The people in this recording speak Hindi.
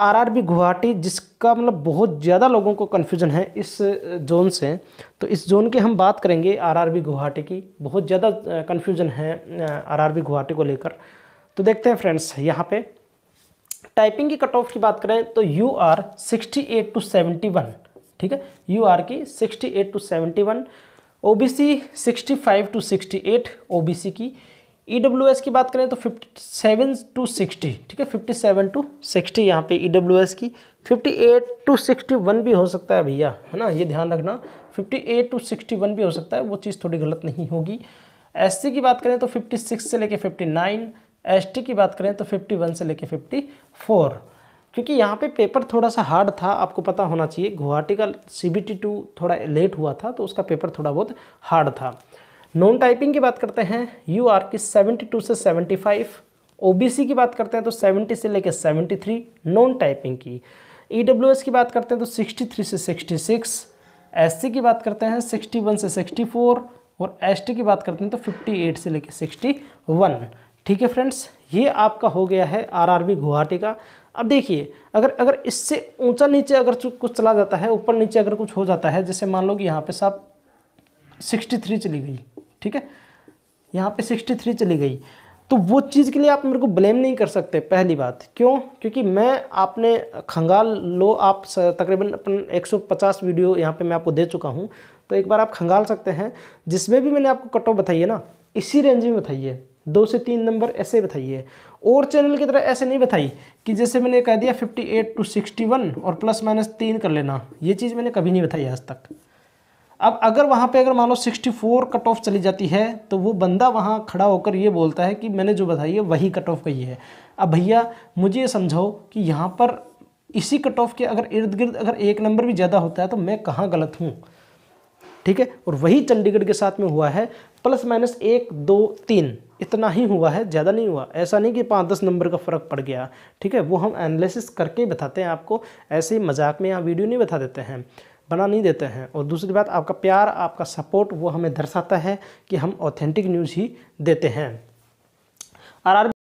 आरआरबी गुवाहाटी जिसका मतलब बहुत ज़्यादा लोगों को कन्फ्यूज़न है इस जोन से तो इस जोन की हम बात करेंगे आरआरबी गुवाहाटी की बहुत ज़्यादा कन्फ्यूज़न है आरआरबी गुवाहाटी को लेकर तो देखते हैं फ्रेंड्स यहाँ पे टाइपिंग की कट ऑफ की बात करें तो U R sixty eight to seventy one ठीक है यू आर की sixty eight to seventy one O B C sixty five to sixty eight O B C की ई e की बात करें तो फिफ्टी सेवन टू सिक्सटी ठीक है फिफ्टी सेवन टू सिक्सटी यहाँ पे ई e की fifty eight to sixty one भी हो सकता है भैया है ना ये ध्यान रखना fifty eight to sixty one भी हो सकता है वो चीज़ थोड़ी गलत नहीं होगी एस की बात करें तो फिफ्टी सिक्स से लेके फिफ्टी नाइन एस की बात करें तो फिफ्टी वन से लेके फिफ्टी फोर क्योंकि यहाँ पे पेपर थोड़ा सा हार्ड था आपको पता होना चाहिए गुवाहाटी का सी बी टी टू थोड़ा लेट हुआ था तो उसका पेपर थोड़ा बहुत हार्ड था नॉन टाइपिंग की बात करते हैं यू आर की 72 से 75 ओबीसी की बात करते हैं तो 70 से लेकर 73 नॉन टाइपिंग की ईडब्ल्यूएस e की बात करते हैं तो 63 से 66 एससी की बात करते हैं 61 से 64 और एसटी की बात करते हैं तो 58 से लेकर 61 ठीक है फ्रेंड्स ये आपका हो गया है आरआरबी गुवाहाटी का अब देखिए अगर अगर इससे ऊंचा नीचे अगर कुछ चला जाता है ऊपर नीचे अगर कुछ हो जाता है जैसे मान लो कि यहाँ पे साहब 63 चली गई ठीक है यहाँ पे 63 चली गई तो वो चीज़ के लिए आप मेरे को ब्लेम नहीं कर सकते पहली बात क्यों क्योंकि मैं आपने खंगाल लो आप तकरीबन अपन 150 वीडियो यहाँ पे मैं आपको दे चुका हूँ तो एक बार आप खंगाल सकते हैं जिसमें भी मैंने आपको कट ऑफ बताइए ना इसी रेंज में बताइए दो से तीन नंबर ऐसे बताइए और चैनल की तरह ऐसे नहीं बताई कि जैसे मैंने कह दिया 58 टू सिक्सटी और प्लस माइनस तीन कर लेना ये चीज़ मैंने कभी नहीं बताई आज तक अब अगर वहाँ पे अगर मान लो 64 कट ऑफ चली जाती है तो वो बंदा वहाँ खड़ा होकर ये बोलता है कि मैंने जो बताई है वही कट ऑफ कही है अब भैया मुझे ये समझाओ कि यहाँ पर इसी कट ऑफ के अगर इर्द गिर्द अगर एक नंबर भी ज़्यादा होता है तो मैं कहाँ गलत हूँ ठीक है और वही चंडीगढ़ के साथ में हुआ है प्लस माइनस एक दो तीन इतना ही हुआ है ज़्यादा नहीं हुआ ऐसा नहीं कि पाँच दस नंबर का फ़र्क पड़ गया ठीक है वो हम एनालिसिस करके बताते हैं आपको ऐसे मजाक में यहाँ वीडियो नहीं बता देते हैं बना नहीं देते हैं और दूसरी बात आपका प्यार आपका सपोर्ट वो हमें दर्शाता है कि हम ऑथेंटिक न्यूज़ ही देते हैं आर